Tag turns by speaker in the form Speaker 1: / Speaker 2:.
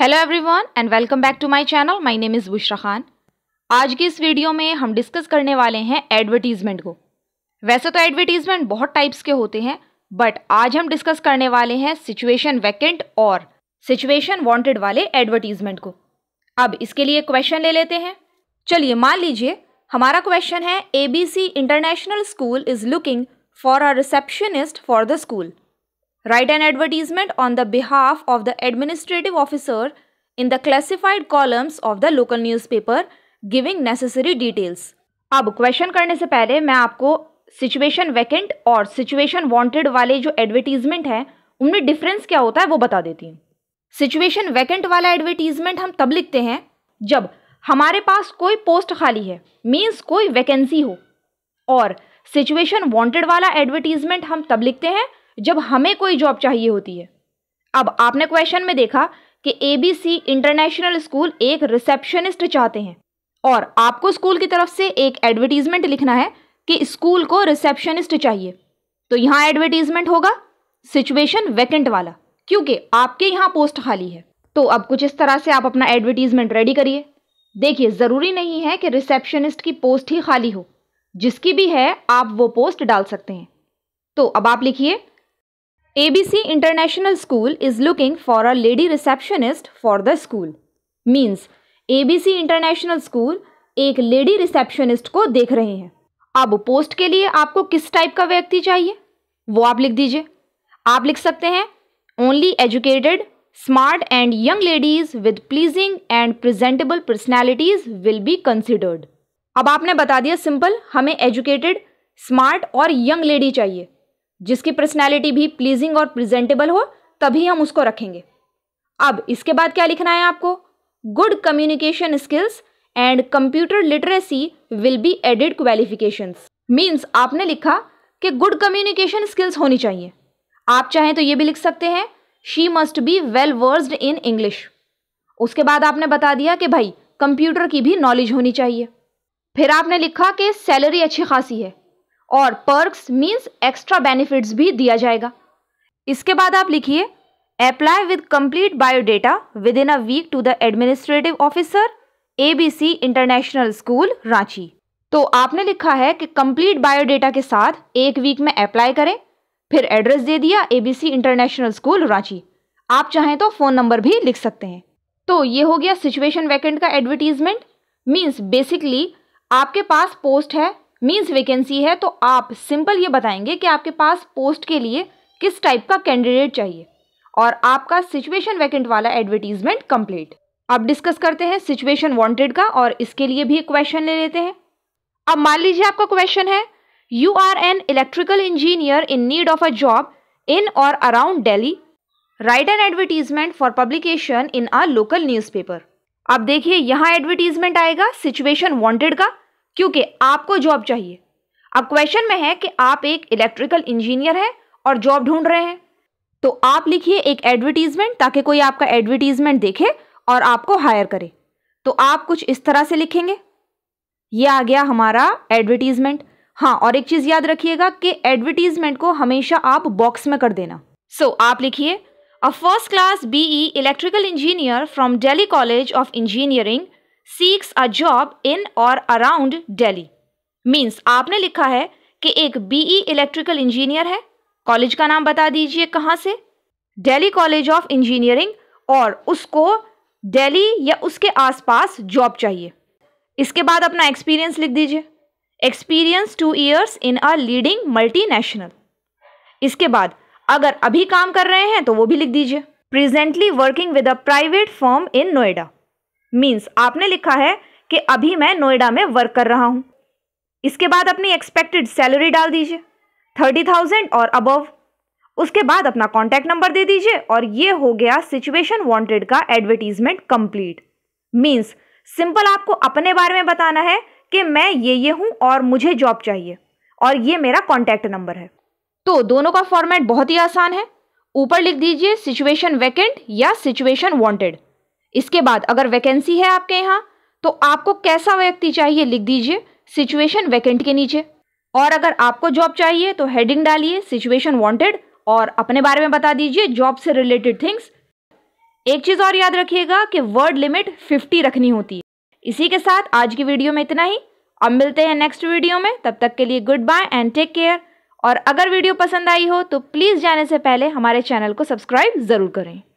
Speaker 1: Hello everyone and welcome back to my channel my name is Bushra Khan आज की इस video में हम डिस्कस करने वाले हैं एडवर्टीज़मेंट को वैसे तो एडवर्टीज़मेंट बहुत टाइप्स के होते हैं बट आज हम डिस्कस करने वाले हैं सिचुएशन वैकेंट और सिचुएशन वांटेड वाले एडवर्टीज़मेंट को अब इसके लिए क्वेश्चन ले लेते हैं चलिए मान लीजिए हमारा क्वेश्चन है a international school is looking for a receptionist for the school Write an advertisement on the behalf of the administrative officer in the classified columns of the local newspaper giving necessary details. अब question करने से पहले मैं आपको situation vacant और situation wanted वाले जो advertisement है उनमें डिफरेंस क्या होता है वो बता देती हूँ सिचुएशन वैकेंट वाला एडवर्टीजमेंट हम तब लिखते हैं जब हमारे पास कोई पोस्ट खाली है मीन्स कोई वैकेंसी हो और सिचुएशन वांटेड वाला एडवर्टीजमेंट हम तब लिखते हैं जब हमें कोई जॉब चाहिए होती है अब आपने क्वेश्चन में देखा कि A B C international school एक रिसेप्शनिस्ट चाहते हैं और आपको स्कूल की तरफ से एक एडवर्टीजमेंट लिखना है कि स्कूल को रिसेप्शनिस्ट चाहिए तो यहाँ एडवर्टीजमेंट होगा सिचुएशन वैकेंट वाला क्योंकि आपके यहाँ पोस्ट खाली है तो अब कुछ इस तरह से आप अपना एडवर्टीजमेंट रेडी करिए देखिए ज़रूरी नहीं है कि रिसेप्शनिस्ट की पोस्ट ही खाली हो जिसकी भी है आप वो पोस्ट डाल सकते हैं तो अब आप लिखिए ABC International School is looking for a lady receptionist for the school. Means ABC International School एक लेडी रिसेप्शनिस्ट को देख रहे हैं अब पोस्ट के लिए आपको किस टाइप का व्यक्ति चाहिए वो आप लिख दीजिए आप लिख सकते हैं only educated smart and young ladies with pleasing and presentable personalities will be considered अब आपने बता दिया सिंपल हमें एजुकेटेड स्मार्ट और यंग लेडी चाहिए जिसकी पर्सनैलिटी भी प्लीजिंग और प्रेजेंटेबल हो तभी हम उसको रखेंगे अब इसके बाद क्या लिखना है आपको good communication skills and computer literacy will be added qualifications means आपने लिखा कि गुड कम्युनिकेशन स्किल्स होनी चाहिए आप चाहें तो ये भी लिख सकते हैं she must be well versed in English उसके बाद आपने बता दिया कि भाई कंप्यूटर की भी नॉलेज होनी चाहिए फिर आपने लिखा कि सैलरी अच्छी खासी है और पर्क्स मीन्स एक्स्ट्रा बेनिफिट्स भी दिया जाएगा इसके बाद आप लिखिए apply with complete biodata within a week to the administrative officer C international school Ranchi तो आपने लिखा है कि कंप्लीट बायोडेटा के साथ एक वीक में अप्लाई करें फिर एड्रेस दे दिया सी इंटरनेशनल स्कूल रांची आप चाहें तो फ़ोन नंबर भी लिख सकते हैं तो ये हो गया सिचुएशन वैकेंट का एडवर्टीजमेंट मीन्स बेसिकली आपके पास पोस्ट है मीन्स वैकेंसी है तो आप सिंपल ये बताएंगे कि आपके पास पोस्ट के लिए किस टाइप का कैंडिडेट चाहिए और आपका सिचुएशन वैकेंट वाला एडवर्टीजमेंट कंप्लीट अब डिस्कस करते हैं सिचुएशन वांटेड का और इसके लिए भी एक क्वेश्चन ले लेते हैं अब मान लीजिए आपका क्वेश्चन है you are an electrical engineer in need of a job in और around Delhi write an advertisement for publication in a local newspaper अब देखिए यहाँ एडवर्टीजमेंट आएगा सिचुएशन वॉन्टेड का क्योंकि आपको जॉब चाहिए अब क्वेश्चन में है कि आप एक इलेक्ट्रिकल इंजीनियर हैं और जॉब ढूंढ रहे हैं तो आप लिखिए एक एडवर्टीजमेंट ताकि कोई आपका एडवर्टीजमेंट देखे और आपको हायर करे तो आप कुछ इस तरह से लिखेंगे ये आ गया हमारा एडवर्टीजमेंट हाँ और एक चीज़ याद रखिएगा कि एडवर्टीजमेंट को हमेशा आप बॉक्स में कर देना सो so, आप लिखिए a first class BE electrical engineer from Delhi college of engineering seeks a job in और अराउंड डेली मीन्स आपने लिखा है कि एक बीई इलेक्ट्रिकल इंजीनियर है कॉलेज का नाम बता दीजिए कहाँ से डेली कॉलेज ऑफ इंजीनियरिंग और उसको डेली या उसके आसपास जॉब चाहिए इसके बाद अपना एक्सपीरियंस लिख दीजिए experience two years in a leading multinational इसके बाद अगर अभी काम कर रहे हैं तो वो भी लिख दीजिए presently working with a private firm in Noida means आपने लिखा है कि अभी मैं नोएडा में वर्क कर रहा हूँ इसके बाद अपनी एक्सपेक्टेड सैलरी डाल दीजिए थर्टी थाउजेंड और अबव उसके बाद अपना कॉन्टैक्ट नंबर दे दीजिए और ये हो गया सिचुएशन वांटेड का एडवर्टीजमेंट कंप्लीट मीन्स सिंपल आपको अपने बारे में बताना है कि मैं ये ये हूँ और मुझे जॉब चाहिए और ये मेरा कॉन्टैक्ट नंबर है तो दोनों का फॉर्मेट बहुत ही आसान है ऊपर लिख दीजिए सिचुएशन वैकेंट या सिचुएशन वांटेड इसके बाद अगर वैकेंसी है आपके यहाँ तो आपको कैसा व्यक्ति चाहिए लिख दीजिए सिचुएशन वैकेंट के नीचे और अगर आपको जॉब चाहिए तो हेडिंग डालिए सिचुएशन वांटेड और अपने बारे में बता दीजिए जॉब से रिलेटेड थिंग्स एक चीज़ और याद रखिएगा कि वर्ड लिमिट फिफ्टी रखनी होती है इसी के साथ आज की वीडियो में इतना ही अब मिलते हैं नेक्स्ट वीडियो में तब तक के लिए good bye and take care और अगर वीडियो पसंद आई हो तो प्लीज़ जाने से पहले हमारे चैनल को सब्सक्राइब ज़रूर करें